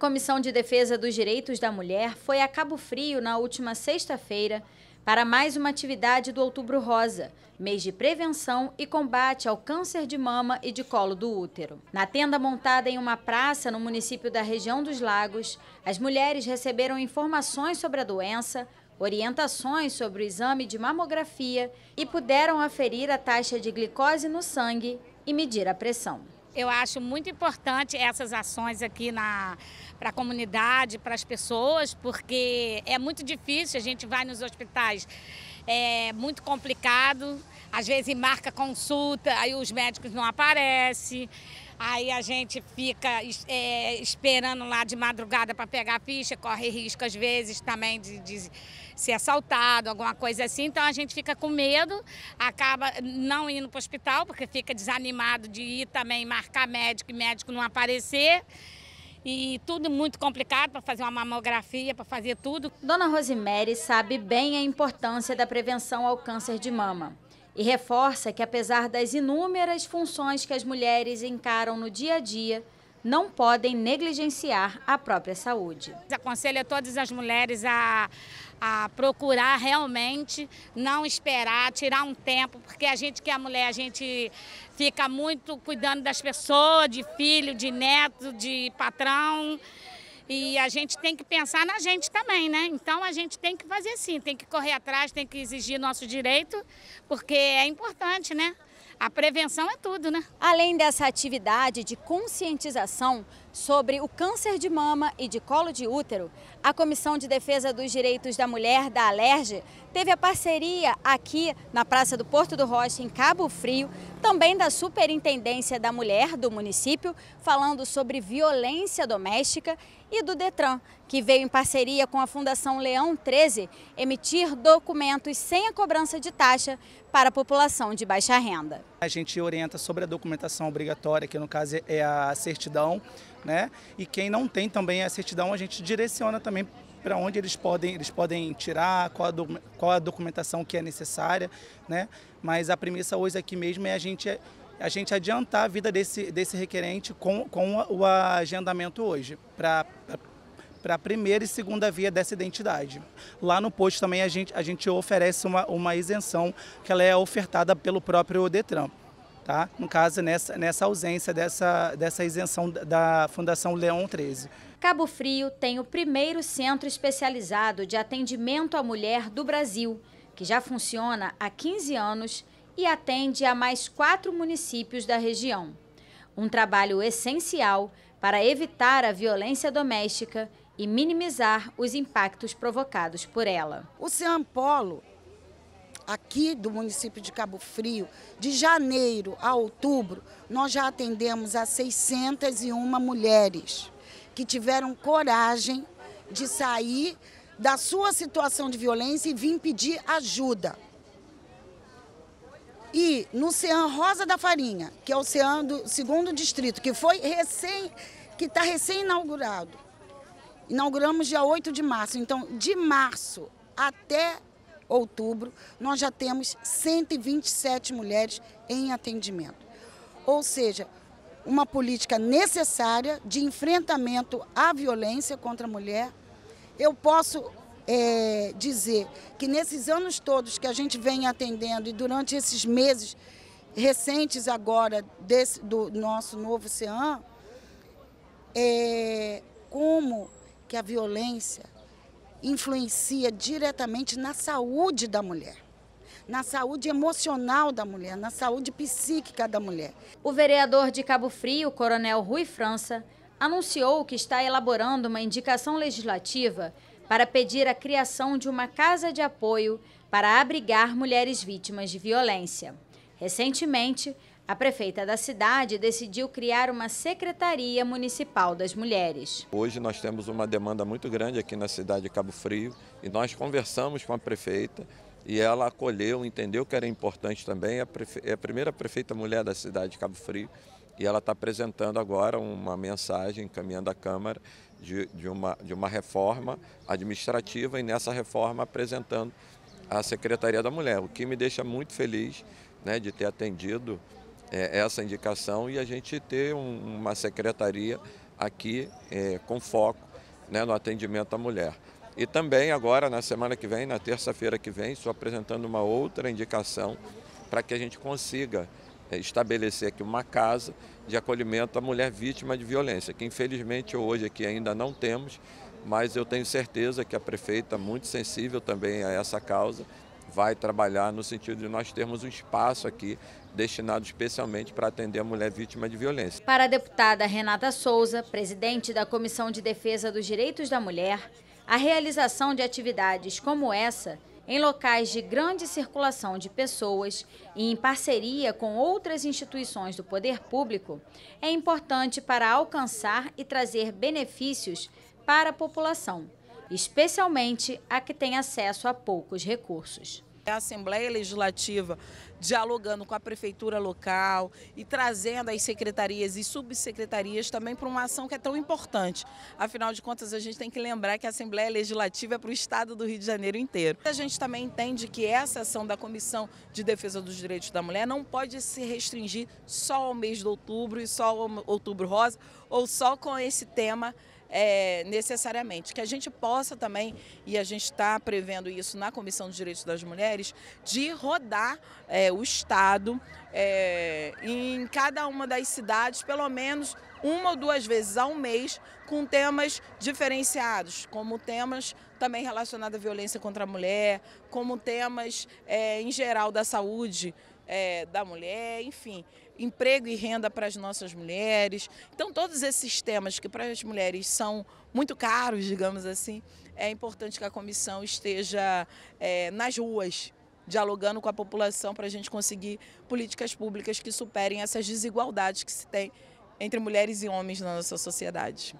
Comissão de Defesa dos Direitos da Mulher foi a Cabo Frio na última sexta-feira para mais uma atividade do Outubro Rosa, mês de prevenção e combate ao câncer de mama e de colo do útero. Na tenda montada em uma praça no município da região dos Lagos, as mulheres receberam informações sobre a doença, orientações sobre o exame de mamografia e puderam aferir a taxa de glicose no sangue e medir a pressão. Eu acho muito importante essas ações aqui na, para a comunidade, para as pessoas, porque é muito difícil, a gente vai nos hospitais, é muito complicado, às vezes marca consulta, aí os médicos não aparecem, aí a gente fica é, esperando lá de madrugada para pegar a ficha, corre risco às vezes também de, de ser assaltado, alguma coisa assim. Então a gente fica com medo, acaba não indo para o hospital, porque fica desanimado de ir também marcar médico e médico não aparecer e tudo muito complicado para fazer uma mamografia, para fazer tudo. Dona Rosemary sabe bem a importância da prevenção ao câncer de mama e reforça que apesar das inúmeras funções que as mulheres encaram no dia a dia, não podem negligenciar a própria saúde. Aconselho a todas as mulheres a, a procurar realmente não esperar, tirar um tempo, porque a gente que é mulher, a gente fica muito cuidando das pessoas, de filho, de neto, de patrão. E a gente tem que pensar na gente também, né? Então a gente tem que fazer assim, tem que correr atrás, tem que exigir nosso direito, porque é importante, né? A prevenção é tudo, né? Além dessa atividade de conscientização sobre o câncer de mama e de colo de útero, a Comissão de Defesa dos Direitos da Mulher da Alerj teve a parceria aqui na Praça do Porto do Rocha, em Cabo Frio, também da Superintendência da Mulher do município, falando sobre violência doméstica e do Detran, que veio em parceria com a Fundação Leão 13 emitir documentos sem a cobrança de taxa para a população de baixa renda. A gente orienta sobre a documentação obrigatória, que no caso é a certidão, né? E quem não tem também a certidão, a gente direciona também para onde eles podem, eles podem tirar, qual a, do, qual a documentação que é necessária, né? Mas a premissa hoje aqui mesmo é a gente a gente adiantar a vida desse, desse requerente com, com o agendamento hoje, para para a primeira e segunda via dessa identidade. Lá no posto também a gente, a gente oferece uma, uma isenção que ela é ofertada pelo próprio Detran. Tá? No caso, nessa, nessa ausência dessa, dessa isenção da Fundação Leão 13. Cabo Frio tem o primeiro centro especializado de atendimento à mulher do Brasil, que já funciona há 15 anos e atende a mais quatro municípios da região. Um trabalho essencial para evitar a violência doméstica e minimizar os impactos provocados por ela. O Oceano Polo, aqui do município de Cabo Frio, de janeiro a outubro, nós já atendemos a 601 mulheres que tiveram coragem de sair da sua situação de violência e vir pedir ajuda. E no CEAM Rosa da Farinha, que é o CEAM do segundo distrito, que foi recém, que está recém-inaugurado, Inauguramos dia 8 de março. Então, de março até outubro, nós já temos 127 mulheres em atendimento. Ou seja, uma política necessária de enfrentamento à violência contra a mulher. Eu posso é, dizer que nesses anos todos que a gente vem atendendo e durante esses meses recentes agora desse, do nosso novo CEAM, é, como que a violência influencia diretamente na saúde da mulher na saúde emocional da mulher, na saúde psíquica da mulher. O vereador de Cabo Frio, Coronel Rui França, anunciou que está elaborando uma indicação legislativa para pedir a criação de uma casa de apoio para abrigar mulheres vítimas de violência. Recentemente, a prefeita da cidade decidiu criar uma Secretaria Municipal das Mulheres. Hoje nós temos uma demanda muito grande aqui na cidade de Cabo Frio e nós conversamos com a prefeita e ela acolheu, entendeu que era importante também, é a primeira prefeita mulher da cidade de Cabo Frio e ela está apresentando agora uma mensagem, encaminhando à Câmara, de, de, uma, de uma reforma administrativa e nessa reforma apresentando a Secretaria da Mulher, o que me deixa muito feliz né, de ter atendido é, essa indicação e a gente ter um, uma secretaria aqui é, com foco né, no atendimento à mulher. E também agora, na semana que vem, na terça-feira que vem, estou apresentando uma outra indicação para que a gente consiga é, estabelecer aqui uma casa de acolhimento à mulher vítima de violência, que infelizmente hoje aqui ainda não temos, mas eu tenho certeza que a prefeita, muito sensível também a essa causa, vai trabalhar no sentido de nós termos um espaço aqui destinado especialmente para atender a mulher vítima de violência. Para a deputada Renata Souza, presidente da Comissão de Defesa dos Direitos da Mulher, a realização de atividades como essa em locais de grande circulação de pessoas e em parceria com outras instituições do poder público, é importante para alcançar e trazer benefícios para a população especialmente a que tem acesso a poucos recursos é a Assembleia Legislativa dialogando com a prefeitura local e trazendo as secretarias e subsecretarias também para uma ação que é tão importante. Afinal de contas, a gente tem que lembrar que a Assembleia Legislativa é para o estado do Rio de Janeiro inteiro. A gente também entende que essa ação da Comissão de Defesa dos Direitos da Mulher não pode se restringir só ao mês de outubro e só ao outubro rosa ou só com esse tema é, necessariamente. Que a gente possa também, e a gente está prevendo isso na Comissão de Direitos das Mulheres, de rodar é, o Estado é, em cada uma das cidades, pelo menos uma ou duas vezes ao mês, com temas diferenciados, como temas também relacionados à violência contra a mulher, como temas é, em geral da saúde é, da mulher, enfim emprego e renda para as nossas mulheres. Então, todos esses temas que para as mulheres são muito caros, digamos assim, é importante que a comissão esteja é, nas ruas, dialogando com a população para a gente conseguir políticas públicas que superem essas desigualdades que se tem entre mulheres e homens na nossa sociedade.